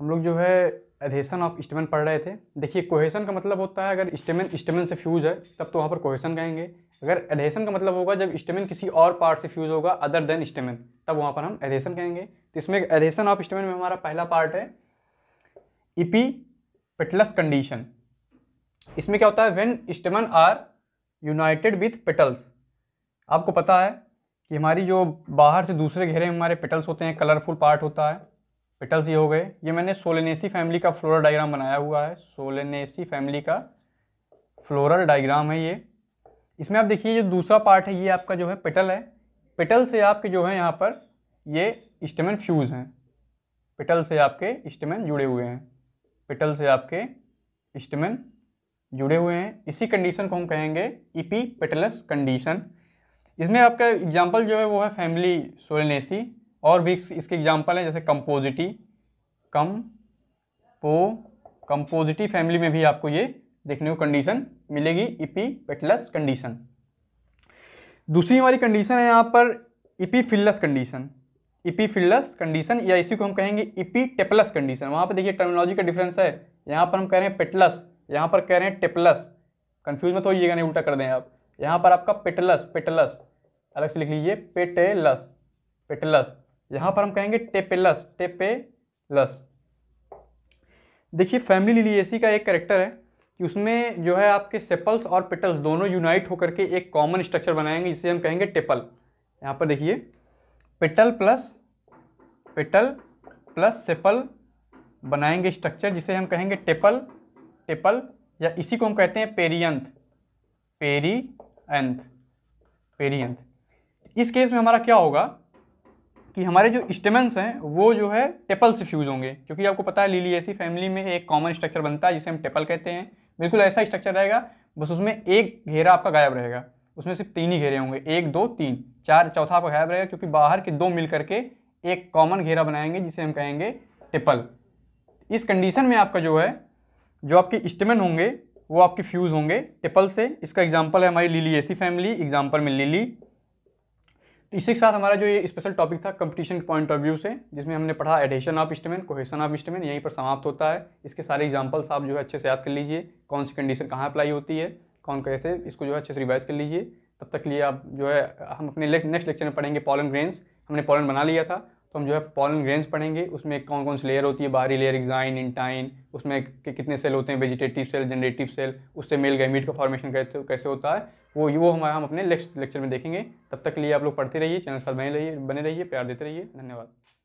हम लोग जो है एधेसन ऑफ स्टेमन पढ़ रहे थे देखिए कोहेशन का मतलब होता है अगर स्टेमन स्टेमन से फ्यूज है तब तो वहाँ पर कोहेशन कहेंगे अगर एधेशन का मतलब होगा जब स्टेमन किसी और पार्ट से फ्यूज होगा अदर देन स्टेमन तब वहाँ पर हम एधेसन कहेंगे तो इसमें एधेशन ऑफ स्टेमन में हमारा पहला पार्ट है इपी पेटलस कंडीशन इसमें क्या होता है when stamen are united with petals आपको पता है कि हमारी जो बाहर से दूसरे घेरे में हमारे पेटल्स होते हैं कलरफुल पार्ट होता है पेटल्स ये हो गए ये मैंने सोलेनेसी फैमिली का फ्लोरल डायग्राम बनाया हुआ है सोलेनेसी फैमिली का फ्लोरल डायग्राम है ये इसमें आप देखिए जो दूसरा पार्ट है ये आपका जो है पेटल है पेटल से आपके जो है यहाँ पर ये स्टेमन फ्यूज़ हैं पेटल से आपके स्टेमन जुड़े हुए हैं पेटल से आपके स्टेमन जुड़े हुए हैं इसी कंडीशन को हम कहेंगे इपी पेटलस कंडीशन इसमें आपका एग्जाम्पल जो है वो है फैमिली सोलेनेसी और भी इसके एग्जाम्पल हैं जैसे कंपोजिटी कम पो कंपोजिटी फैमिली में भी आपको ये देखने को कंडीशन मिलेगी इपी पेटलस कंडीशन दूसरी हमारी कंडीशन है यहाँ पर epiphyllous condition epiphyllous condition या इसी को हम कहेंगे इपी टेपलस कंडीशन वहाँ पर देखिए टर्मिनोलॉजी का डिफरेंस है यहाँ पर हम कह रहे हैं पेटलस यहाँ पर कह रहे हैं टेपलस कन्फ्यूज तो ये नहीं उल्टा कर दें आप यहाँ पर आपका पेटलस पेटलस अलग से लिख लीजिए पेटेलस पेटलस यहाँ पर हम कहेंगे टेपेलस टेपेलस देखिए फैमिली लिलिएसी का एक करेक्टर है कि उसमें जो है आपके सेपल्स और पेटल्स दोनों यूनाइट होकर के एक कॉमन स्ट्रक्चर बनाएंगे जिसे हम कहेंगे टेपल यहाँ पर देखिए petal plus petal plus sepal बनाएंगे स्ट्रक्चर जिसे हम कहेंगे टेपल टेपल या इसी को हम कहते हैं पेरियंथ पेरी एंथ पेरियंथ इस केस में हमारा क्या होगा कि हमारे जो स्टेमेंस हैं वो जो है टेपल से फ्यूज होंगे क्योंकि आपको पता है ऐसी फैमिली में एक कॉमन स्ट्रक्चर बनता है जिसे हम टेपल कहते हैं बिल्कुल ऐसा स्ट्रक्चर रहेगा बस उसमें एक घेरा आपका गायब रहेगा उसमें सिर्फ तीन ही घेरे होंगे एक दो तीन चार चौथा आपका गायब रहेगा क्योंकि बाहर के दो मिल करके एक कॉमन घेरा बनाएंगे जिसे हम कहेंगे टेपल इस कंडीशन में आपका जो है जो आपके स्टेमन होंगे वो आपके फ्यूज़ होंगे टेपल से इसका एग्जाम्पल है हमारी लिली ऐसी फैमिली एग्जाम्पल में लिली तो इसी के साथ हमारा जो ये स्पेशल टॉपिक था कंपटीशन के पॉइंट ऑफ व्यू से जिसमें हमने पढ़ा adhesion of stamens cohesion of stamens यहीं पर समाप्त होता है इसके सारे एग्जाम्पल्स आप जो है अच्छे से याद कर लीजिए कौन सी कंडीशन कहाँ अप्लाई होती है कौन कैसे इसको जो है अच्छे से रिवाइज कर लीजिए तब तक लिए आप जो है हम अपने नेक्स्ट लेक्चर में पढ़ेंगे पॉलन ग्रेन्स हमने पॉलन बना लिया था तो हम जो है पॉलन ग्रेन्स पढ़ेंगे उसमें कौन कौन सी लेयर होती है बाहरी लेयर एग्जाइन इंटाइन उसमें कि कितने सेल होते हैं वेजिटेटिव सेल जनरेटिव सेल उससे मेल मीट का फॉर्मेशन कैसे कैसे होता है वो वो हमारा हम अपने नेक्स्ट लेक्चर में देखेंगे तब तक के लिए आप लोग पढ़ते रहिए चैनल साथ बने रहिए बने रहिए प्यार देते रहिए धन्यवाद